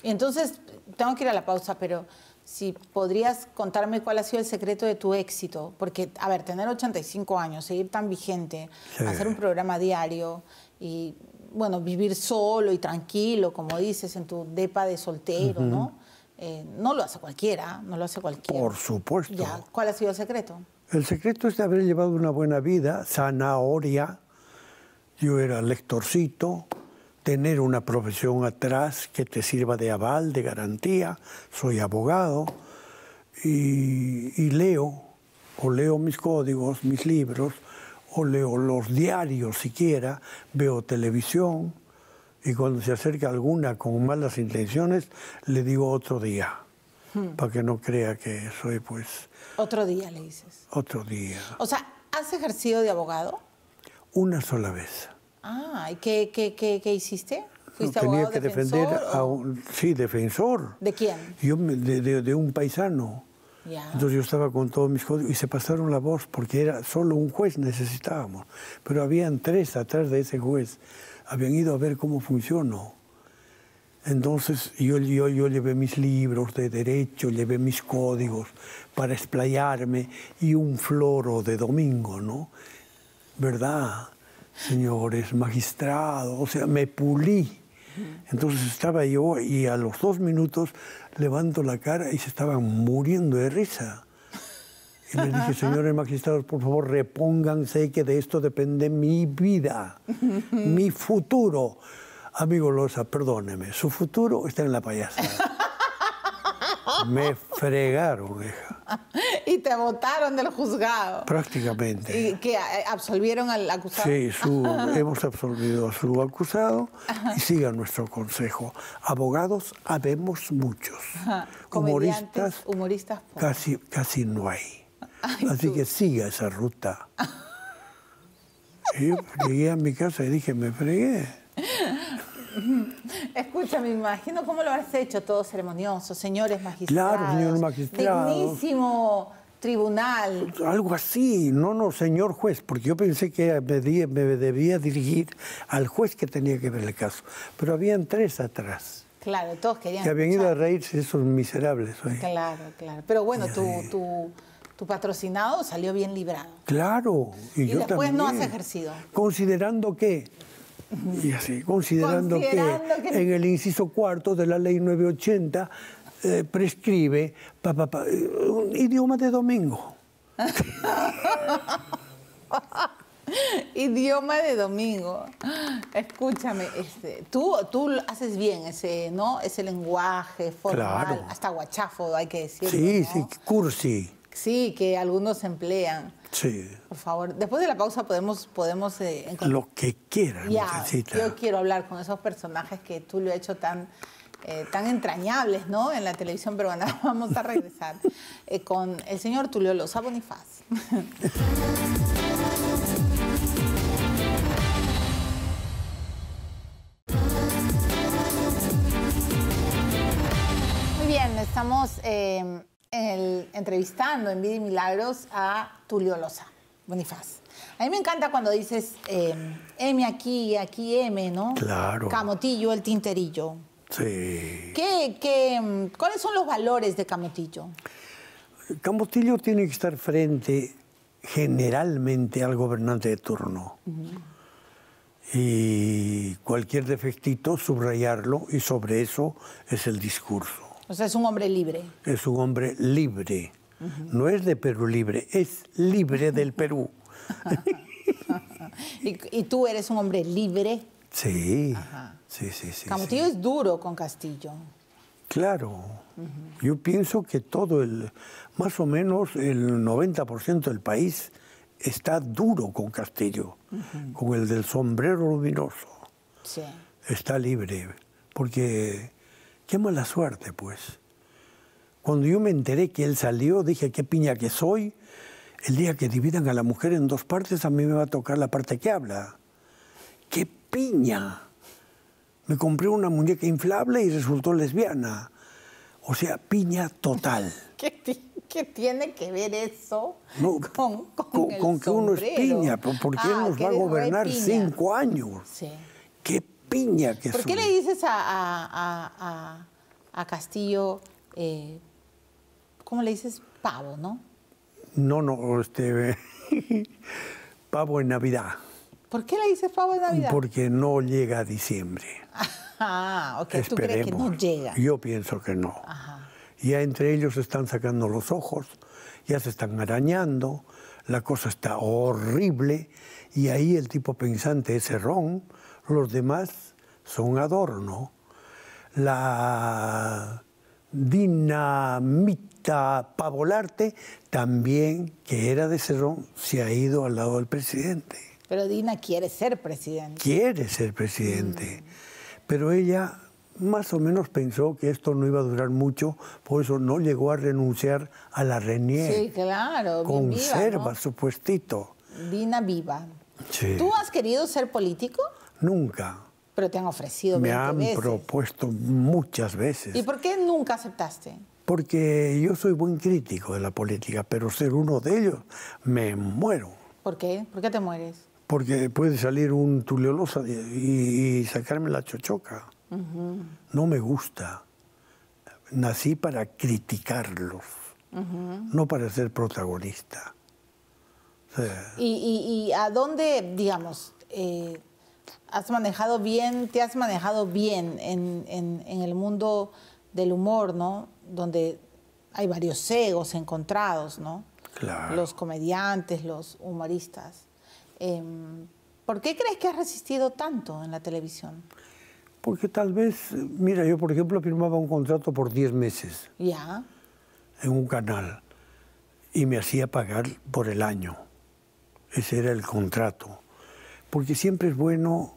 Y entonces, tengo que ir a la pausa, pero si podrías contarme cuál ha sido el secreto de tu éxito, porque, a ver, tener 85 años, seguir tan vigente, hacer un programa diario y, bueno, vivir solo y tranquilo, como dices, en tu depa de soltero, ¿no? Eh, no lo hace cualquiera, no lo hace cualquiera. Por supuesto. ¿Cuál ha sido el secreto? El secreto es de haber llevado una buena vida, zanahoria. Yo era lectorcito, tener una profesión atrás que te sirva de aval, de garantía. Soy abogado y, leo, o leo mis códigos, mis libros, o leo los diarios siquiera, veo televisión y cuando se acerca alguna con malas intenciones, le digo otro día, hmm. para que no crea que soy pues... Otro día le dices. Otro día. O sea, ¿has ejercido de abogado? Una sola vez. Ah, qué, hiciste? ¿Fuiste Tenía que defender a un... Sí, defensor. ¿De quién? Yo, de, un paisano. Entonces yo estaba con todos mis códigos y se pasaron la voz porque era solo un juez necesitábamos. Pero habían tres atrás de ese juez. Habían ido a ver cómo funcionó. Entonces yo, yo, yo llevé mis libros de derecho, llevé mis códigos para explayarme y un floro de domingo, ¿no? ¿Verdad? señores, magistrados, o sea, me pulí. Entonces estaba yo y a los dos minutos levanto la cara y se estaban muriendo de risa. Y les dije, señores magistrados, por favor, repónganse que de esto depende mi vida, mi futuro. Amigo Loza, perdóneme, su futuro está en la payasa. Me fregaron, hija. y te votaron del juzgado. Prácticamente. ¿Y que eh, absolvieron al acusado? Sí, hemos absolvido a su acusado y siga nuestro consejo. Abogados habemos muchos. Humoristas, casi, casi no hay. Así que siga esa ruta. y yo llegué a mi casa y dije, me fregué. Escucha, me imagino cómo lo has hecho todo ceremonioso, señores magistrados. Claro, señor magistrado. Dignísimo tribunal. Algo así, no, no, señor juez, porque yo pensé que me, debía, dirigir al juez que tenía que ver el caso, pero habían tres atrás. Claro, todos querían. Que habían ido a reírse esos miserables. Claro, claro. Pero bueno, tu, patrocinado salió bien librado. Claro. Y, después no has ejercido. Considerando que y así, considerando, que, en el inciso cuarto de la ley 980 eh, prescribe eh, un idioma de domingo. Idioma de domingo. Escúchame, este, tú, tú haces bien ese, ¿no? el lenguaje formal, hasta guachafo, hay que decir Sí, sí, cursi. Sí, que algunos emplean. Sí. Por favor, después de la pausa podemos, podemos eh, Lo que quieran, Yo quiero hablar con esos personajes que tú lo has hecho tan eh, tan entrañables ¿no? en la televisión peruana. Vamos a regresar eh, con el señor Tulio Loza Bonifaz. Muy bien, estamos em, entrevistando en Vida Milagros a Tulio Loza Bonifaz. A mí me encanta cuando dices em, M aquí, aquí M, ¿no? Claro. Camotillo, el tinterillo. Sí. ¿Qué, cuáles son los valores de Camotillo? Camotillo tiene que estar frente generalmente al gobernante de turno. Y cualquier defectito, subrayarlo, y sobre eso es el discurso. O sea, es un hombre libre. Es un hombre libre. No es de Perú libre, es libre del Perú. ¿Y, ¿Y tú eres un hombre libre? Sí, sí, sí, sí. Camutillo es duro con Castillo. Claro. Yo pienso que todo el, más o menos el 90% del país está duro con Castillo, con el del sombrero luminoso. Sí. Está libre, porque qué mala suerte, pues. Cuando yo me enteré que él salió, dije, qué piña que soy. El día que dividan a la mujer en dos partes, a mí me va a tocar la parte que habla. Qué piña. Me compré una muñeca inflable y resultó lesbiana. O sea, piña total. ¿Qué, tiene que ver eso con, que uno es piña? ¿Por qué ah, nos va a gobernar cinco años? Sí. ¿Qué piña ¿Por qué le dices a, a, Castillo, eh, ¿cómo le dices? Pavo, ¿no? No, no, este... pavo en Navidad. ¿Por qué le hice pavo de Navidad? Porque no llega a diciembre. Ah, ok. ¿Tú crees que no llega? Yo pienso que no. Ya entre ellos se están sacando los ojos, ya se están arañando, la cosa está horrible y ahí el tipo pensante es Serrón, los demás son adorno. La dinamita Pavolarte, también que era de Cerrón, se ha ido al lado del presidente. Pero Dina quiere ser presidente. Quiere ser presidente. Pero ella más o menos pensó que esto no iba a durar mucho, por eso no llegó a renunciar a la Renier. Sí, claro. Conserva viva, su puestito. Dina viva. ¿Tú has querido ser político? Nunca. Pero te han ofrecido. Me han propuesto muchas veces. ¿Y por qué nunca aceptaste? Porque yo soy buen crítico de la política, pero ser uno de ellos me muero. ¿Por qué? ¿Por qué te mueres? porque puede salir un Tuleolosa y, sacarme la chochoca. No me gusta. Nací para criticarlos, no para ser protagonista. ¿Y, a dónde, digamos, eh, has manejado bien, te has manejado bien en, el mundo del humor, ¿no? Donde hay varios egos encontrados, ¿no? Claro. Los comediantes, los humoristas. Em, ¿Por qué crees que has resistido tanto en la televisión? Porque tal vez, mira, yo por ejemplo firmaba un contrato por 10 meses. Ya. En un canal. Y me hacía pagar por el año. Ese era el contrato. Porque siempre es bueno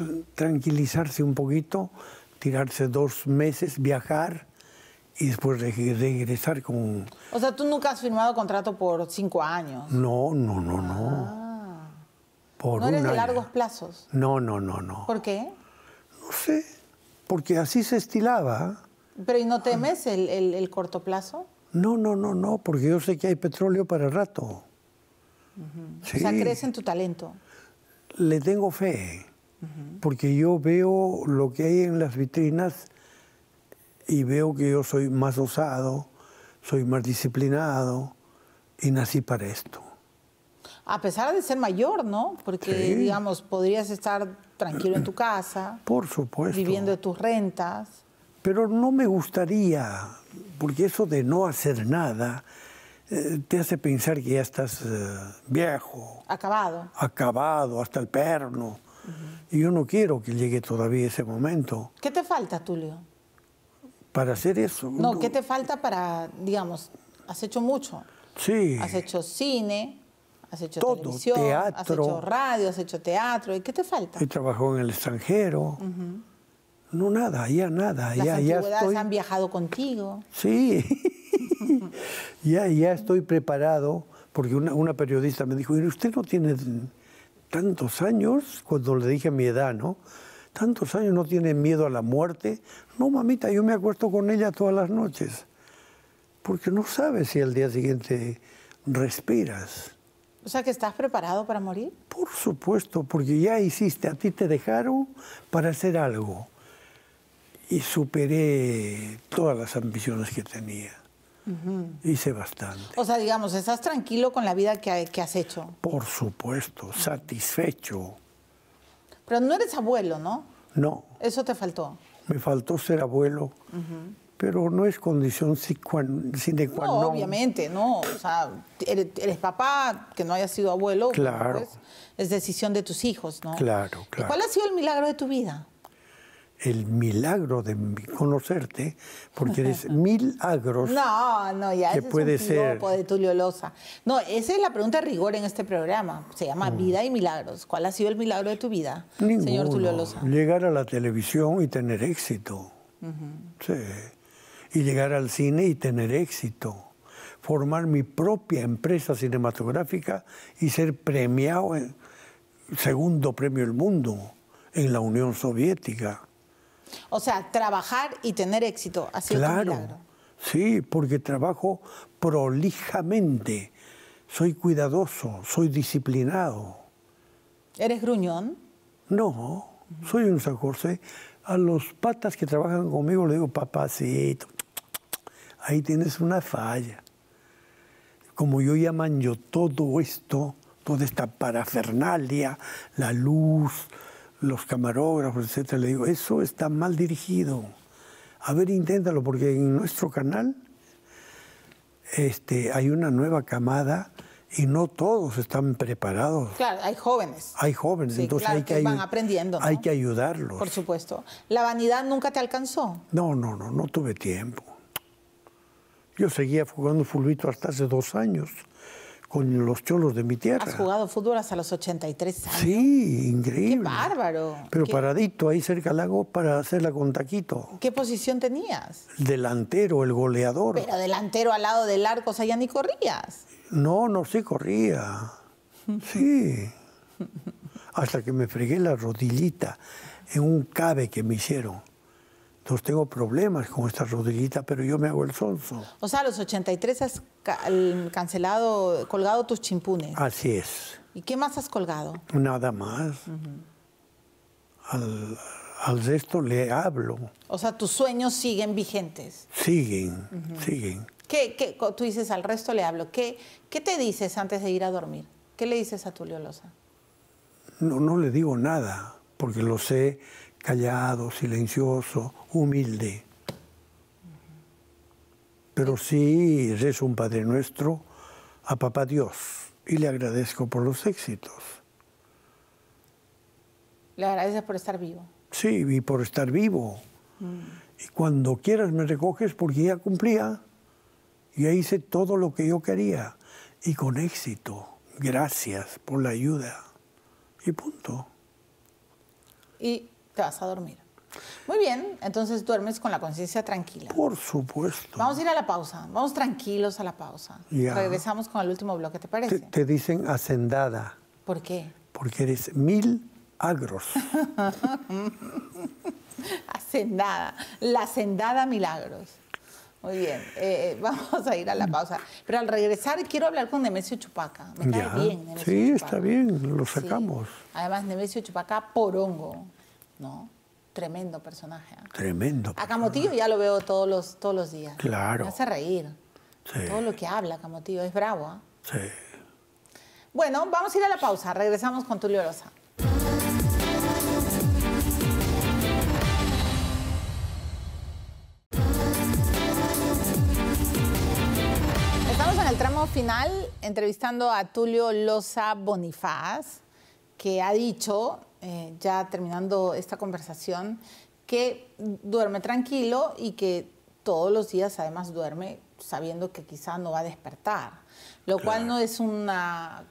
eh, tranquilizarse un poquito, tirarse dos meses, viajar y después regresar con... O sea, tú nunca has firmado contrato por cinco años. No, no, no, no. Ah. ¿No eres de largos plazos? No, no, no, no. ¿Por qué? No sé, porque así se estilaba. ¿Pero y no temes el, corto plazo? No, no, no, no, porque yo sé que hay petróleo para el rato. O sea, crees en tu talento. Le tengo fe, porque yo veo lo que hay en las vitrinas y veo que yo soy más osado, soy más disciplinado y nací para esto. A pesar de ser mayor, ¿no? Porque, digamos, podrías estar tranquilo en tu casa. Por supuesto. Viviendo de tus rentas. Pero no me gustaría, porque eso de no hacer nada eh, te hace pensar que ya estás eh, viejo. Acabado. Acabado, hasta el perno. Y yo no quiero que llegue todavía ese momento. ¿Qué te falta, Tulio? Para hacer eso. No, no... ¿qué te falta para, digamos, has hecho mucho? Sí. Has hecho cine, Has hecho televisión, Has hecho radio, has hecho teatro. ¿Y qué te falta? He trabajado en el extranjero. No, nada, ya nada. Las ya, han viajado contigo. Sí. ya, ya estoy preparado, porque una, periodista me dijo, usted no tiene tantos años? Cuando le dije mi edad, ¿no? ¿Tantos años no tiene miedo a la muerte? No, mamita, yo me acuesto con ella todas las noches, porque no sabes si al día siguiente respiras. O sea que estás preparado para morir. Por supuesto, porque ya hiciste, a ti te dejaron para hacer algo. Y superé todas las ambiciones que tenía. Hice bastante. O sea, digamos, ¿estás tranquilo con la vida que, has hecho? Por supuesto, satisfecho. Pero no eres abuelo, ¿no? No. Eso te faltó. Me faltó ser abuelo pero no es condición sin qua non. No, obviamente, no. O sea, eres, papá, que no haya sido abuelo. Claro. Pues, es decisión de tus hijos, ¿no? Claro, claro. ¿Cuál ha sido el milagro de tu vida? El milagro de conocerte, porque eres milagros. No, no, ya es un ser... de Tulio Loza. No, esa es la pregunta rigor en este programa. Se llama mm. Vida y Milagros. ¿Cuál ha sido el milagro de tu vida, señor Tulio Loza? Llegar a la televisión y tener éxito. Sí y llegar al cine y tener éxito, formar mi propia empresa cinematográfica y ser premiado en segundo premio del mundo en la Unión Soviética. O sea, trabajar y tener éxito. sido un milagro. sí, porque trabajo prolijamente, soy cuidadoso, soy disciplinado. ¿Eres gruñón? No, soy un San José. A los patas que trabajan conmigo le digo, papacito, ahí tienes una falla. Como yo llaman yo todo esto, toda esta parafernalia, la luz, los camarógrafos, etc le digo, eso está mal dirigido. A ver, inténtalo, porque en nuestro canal este, hay una nueva camada y no todos están preparados. Claro, hay jóvenes. Hay jóvenes, entonces hay que, que Hay que ayudarlos. Por supuesto. ¿La vanidad nunca te alcanzó? No, no, no, no tuve tiempo. Yo seguía jugando fulbito hasta hace dos años con los cholos de mi tierra. Has jugado fútbol hasta los 83 años. Sí, increíble. Qué bárbaro. Pero paradito ahí cerca del lago para hacerla con taquito. ¿Qué posición tenías? Delantero, el goleador. Pero delantero al lado del arco, o sea, ya ni corrías. No, no sí corría. Sí. hasta que me fregué la rodillita en un cabe que me hicieron. Entonces tengo problemas con esta rodillita, pero yo me hago el sonso. O sea, a los 83 has cancelado, colgado tus chimpunes. Así es. ¿Y qué más has colgado? Nada más. al, resto le hablo. O sea, tus sueños siguen vigentes. Siguen, siguen. ¿Qué, tú dices al resto le hablo. ¿Qué, ¿Qué te dices antes de ir a dormir? ¿Qué le dices a tu Loza? No, no le digo nada, porque lo sé callado, silencioso humilde. Pero sí es un Padre Nuestro a Papá Dios y le agradezco por los éxitos. Le agradeces por estar vivo. Sí, y por estar vivo. Mm. Y cuando quieras me recoges porque ya cumplía. Ya hice todo lo que yo quería y con éxito. Gracias por la ayuda. Y punto. Y te vas a dormir. Muy bien, entonces duermes con la conciencia tranquila. Por supuesto. Vamos a ir a la pausa, vamos tranquilos a la pausa. Regresamos con el último bloque, ¿te parece? Te, dicen hacendada. ¿Por qué? Porque eres mil agros. hacendada, la hacendada milagros. Muy bien, eh, eh, vamos a ir a la pausa. Pero al regresar quiero hablar con Nemesio Chupaca. Me cae bien Sí, está bien, lo sacamos. Además, Nemesio Chupaca, porongo, ¿no? Tremendo personaje. ¿eh? Tremendo. A Camotillo ya lo veo todos los, todos los días. Claro. Me hace reír. Todo lo que habla Camotillo es bravo. ¿eh? Sí. Bueno, vamos a ir a la pausa. Regresamos con Tulio Rosa. Estamos en el tramo final entrevistando a Tulio Loza Bonifaz, que ha dicho eh, ya terminando esta conversación, que duerme tranquilo y que todos los días además duerme sabiendo que quizá no va a despertar, lo cual no es una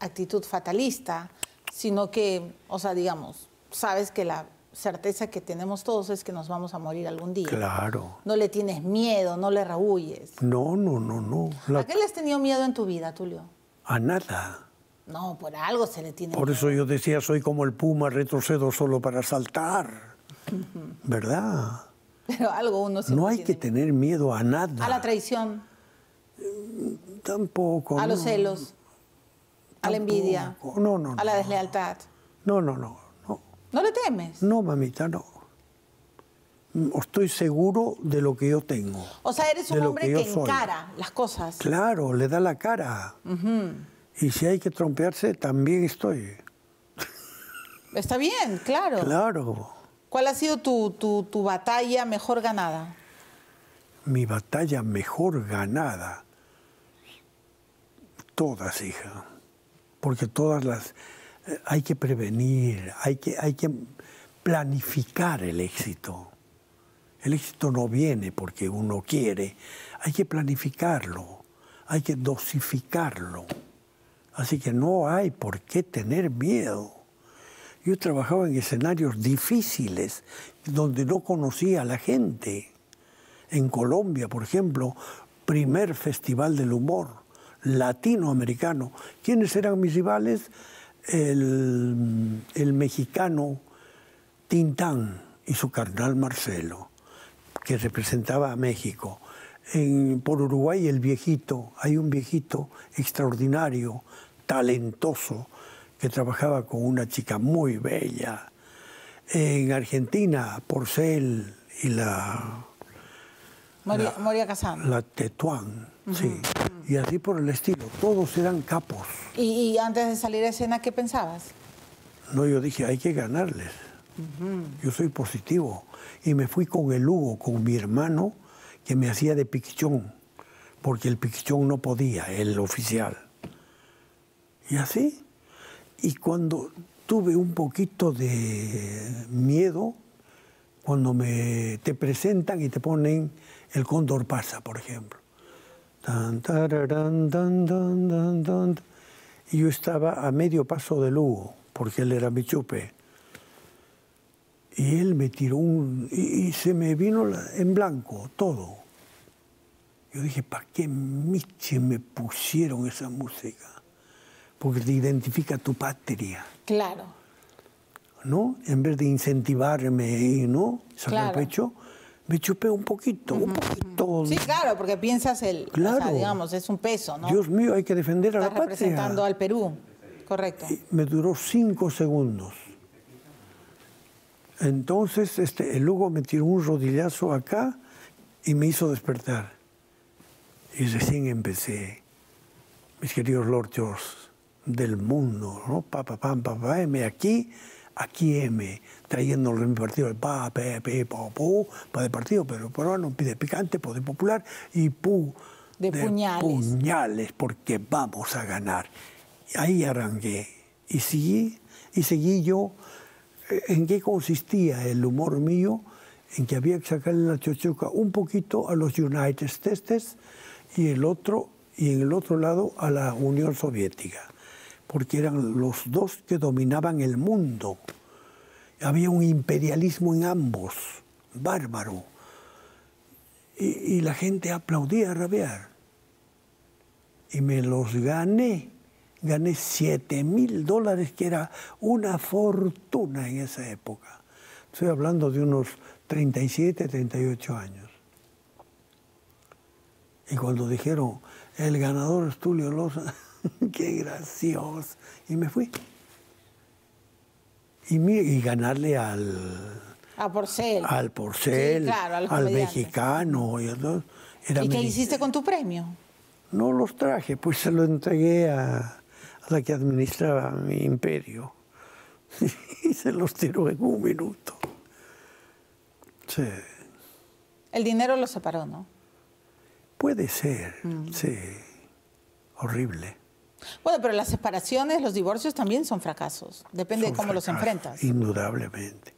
actitud fatalista, sino que, o sea, digamos, sabes que la certeza que tenemos todos es que nos vamos a morir algún día. Claro. No le tienes miedo, no le rehuyes. No, no, no, no. ¿A qué le has tenido miedo en tu vida, Tulio? A nada. No, por algo se le tiene. Por eso yo decía, soy como el puma, retrocedo solo para saltar. ¿Verdad? Pero algo uno se No hay que tener miedo a nada. A la traición. Tampoco. A los celos. A la envidia. No, no, no. A la deslealtad. No, no, no, no. le temes? No, mamita, no. Estoy seguro de lo que yo tengo. O sea, eres un hombre que, encara las cosas. Claro, le da la cara. Y si hay que trompearse, también estoy. Está bien, claro. Claro. ¿Cuál ha sido tu, tu, batalla mejor ganada? Mi batalla mejor ganada. Todas, hija. Porque todas las. Eh, hay que prevenir, hay que, hay que planificar el éxito. El éxito no viene porque uno quiere, hay que planificarlo, hay que dosificarlo. Así que no hay por qué tener miedo. Yo trabajaba en escenarios difíciles donde no conocía a la gente. En Colombia, por ejemplo, primer festival del humor latinoamericano. ¿Quiénes eran mis rivales? El, el mexicano Tintán y su carnal Marcelo, que representaba a México por Uruguay el viejito, hay un viejito extraordinario, talentoso, que trabajaba con una chica muy bella. En Argentina, Porcel y la... Moria, La Tetuán, sí. Y así por el estilo, todos eran capos. ¿Y, antes de salir a escena qué pensabas? No, yo dije, hay que ganarles. Yo soy positivo. Y me fui con el Hugo, con mi hermano, que me hacía de pichón, porque el pichón no podía, el oficial. Y así. Y cuando tuve un poquito de miedo, cuando me, te presentan y te ponen el cóndor pasa, por ejemplo. y yo estaba a medio paso de Lugo, porque él era mi chupe. Y él me tiró un... Y, se me vino en blanco todo. Yo dije, ¿para qué miche me pusieron esa música? Porque te identifica tu patria. Claro. ¿No? En vez de incentivarme y no sacar el pecho, me chupé un poquito, un poquito. Sí, claro, porque piensas el. Claro. digamos, es un peso, ¿no? Dios mío, hay que defender a la patria. representando al Perú. Correcto. me duró cinco segundos. Entonces este, el Hugo me tiró un rodillazo acá y me hizo despertar. Y recién empecé, mis queridos lorchos del mundo, ¿no? Pa, pa, pam, pa, pa, M, aquí, aquí M, trayendo mi partido, el pa, pe, pe, pa, pa de partido, pero bueno, pide picante, pide popular y pu. De, puñales. porque vamos a ganar. ahí arranqué y seguí, y seguí yo ¿En qué consistía el humor mío? En que había que sacarle la chochuca un poquito a los United States y el otro y en el otro lado a la Unión Soviética, porque eran los dos que dominaban el mundo. Había un imperialismo en ambos, bárbaro. Y, la gente aplaudía a rabiar. Y me los gané gané 7 mil dólares, que era una fortuna en esa época. Estoy hablando de unos 37, 38 años. Y cuando dijeron, el ganador es Tulio Loza, qué gracioso. Y me fui. Y, ganarle al... A Porcel. Al Porcel, al, mexicano. Y, ¿Y qué hiciste con tu premio? No los traje, pues se lo entregué a, la que administraba mi imperio. y se los tiró en un minuto. Sí. El dinero lo separó, ¿no? Puede ser, mm. sí. Horrible. Bueno, pero las separaciones, los divorcios también son fracasos. Depende de cómo los enfrentas. Indudablemente.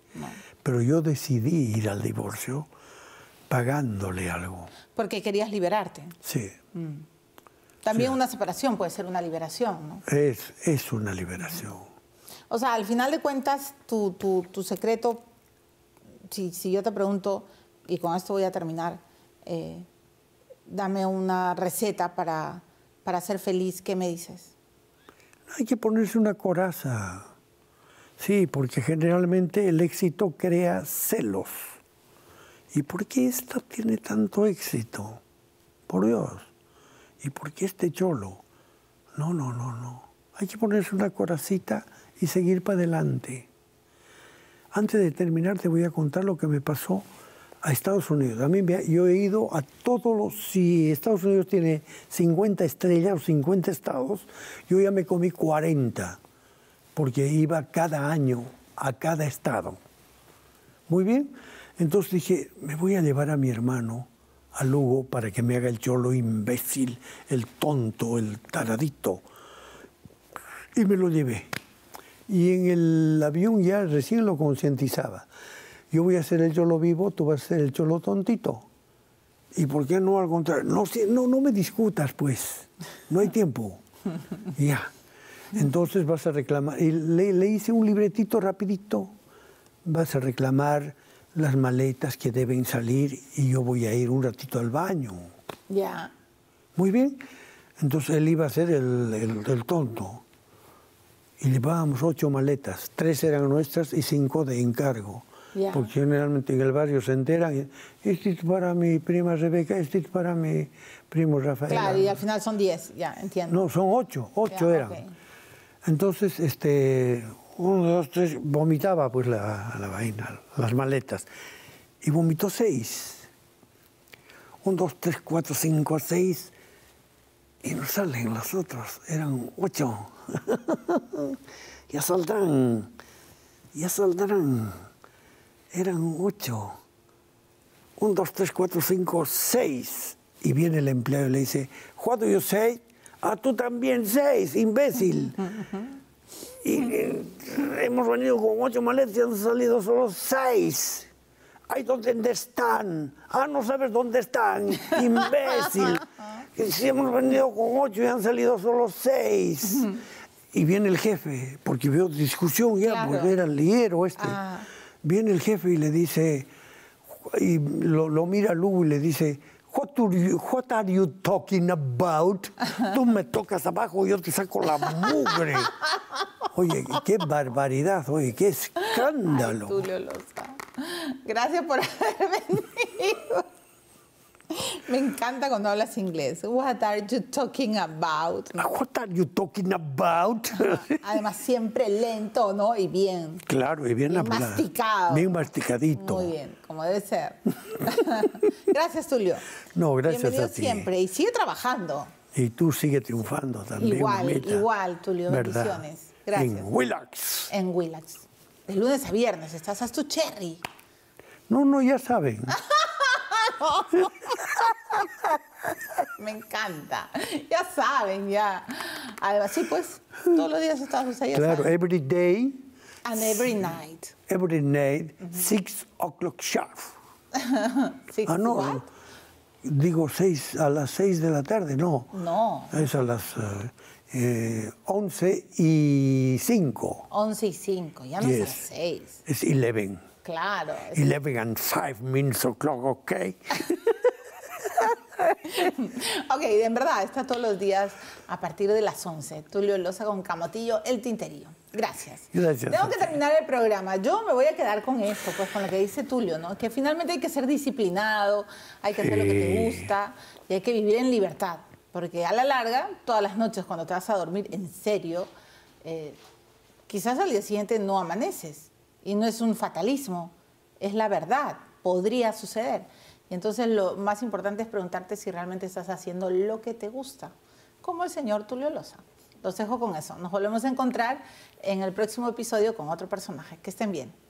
Pero yo decidí ir al divorcio pagándole algo. Porque querías liberarte. Sí. Mm. También una separación puede ser una liberación, ¿no? Es, es una liberación. O sea, al final de cuentas, tu, secreto, si, yo te pregunto, y con esto voy a terminar, eh, dame una receta para, para ser feliz, ¿qué me dices? Hay que ponerse una coraza. Sí, porque generalmente el éxito crea celos. ¿Y por qué esta tiene tanto éxito? Por Dios ¿Y por qué este cholo? No, no, no, no. Hay que ponerse una coracita y seguir para adelante. Antes de terminar te voy a contar lo que me pasó a Estados Unidos. A mí yo he ido a todos los... Si Estados Unidos tiene 50 estrellas o 50 estados, yo ya me comí 40, porque iba cada año a cada estado. Muy bien. Entonces dije, me voy a llevar a mi hermano a Lugo para que me haga el cholo imbécil, el tonto, el taradito. Y me lo llevé. Y en el avión ya recién lo concientizaba. Yo voy a ser el cholo vivo, tú vas a ser el cholo tontito. ¿Y por qué no al contrario? No, no, no me discutas, pues. No hay tiempo. Ya. Entonces vas a reclamar. Y le, le hice un libretito rapidito. Vas a reclamar las maletas que deben salir y yo voy a ir un ratito al baño. Ya. Muy bien. Entonces él iba a ser el, tonto. Y llevábamos ocho maletas. Tres eran nuestras y cinco de encargo. Porque generalmente en el barrio se enteran, este es para mi prima Rebeca, este es para mi primo Rafael. Claro, y al final son diez, ya, entiendo. No, son ocho, ocho eran. Entonces, este, uno, dos, tres, vomitaba pues la, vaina, las maletas. Y vomitó seis. Un, dos, tres, cuatro, cinco, seis. Y no salen las otras, eran ocho. ya saldrán, ya saldrán. Eran ocho. Un, dos, tres, cuatro, cinco, seis. Y viene el empleado y le dice, ¿Cuántos yo seis Ah, tú también seis, imbécil. Y eh, hemos venido con ocho maletas y han salido solo seis. Ay, ¿dónde están? Ah, no sabes dónde están, imbécil. si hemos venido con ocho y han salido solo seis. Y viene el jefe, porque veo discusión ya, porque era el este. Ah. Viene el jefe y le dice, y lo, lo mira Lugo y le dice, What, are you talking about? Tú me tocas abajo, y yo te saco la mugre. Oye, qué barbaridad, oye, qué escándalo. Ay, Gracias por haber venido. Me encanta cuando hablas inglés. What are you talking about? Ah, what are you talking about? Además, siempre lento, ¿no? Y bien. Claro, y bien la Masticado. masticadito. Muy bien, como debe ser. gracias, Tulio. No, gracias siempre. Y sigue trabajando. Y tú sigue triunfando también. Igual, igual, Tulio. Gracias. En Willax. En Willax. De lunes a viernes estás a tu cherry. No, no, ya saben. Me encanta. Ya saben, ya. Además, sí, pues, todos los días está sucediendo. Claro, every day. And every night. Every night, 6 -huh. six o'clock sharp. six ah, no, Digo seis, a las 6 de la tarde, no. No. Es a las... eh, 11 eh, y 5. 11 y 5, ya no yes. 6. Es 11. Claro. 11 and 5 minutes o'clock, ok. ok, en verdad, está todos los días a partir de las 11. Tulio Loza con Camotillo, El Tinterío. Gracias. Gracias. Tengo que terminar el programa. Yo me voy a quedar con esto, pues con lo que dice Tulio, ¿no? Que finalmente hay que ser disciplinado, hay que hacer lo que te gusta y hay que vivir en libertad. Porque a la larga, todas las noches cuando te vas a dormir en serio, eh, quizás al día siguiente no amaneces y no es un fatalismo, es la verdad, podría suceder. Y entonces lo más importante es preguntarte si realmente estás haciendo lo que te gusta, como el señor Tulio Loza. Los dejo con eso. Nos volvemos a encontrar en el próximo episodio con otro personaje. Que estén bien.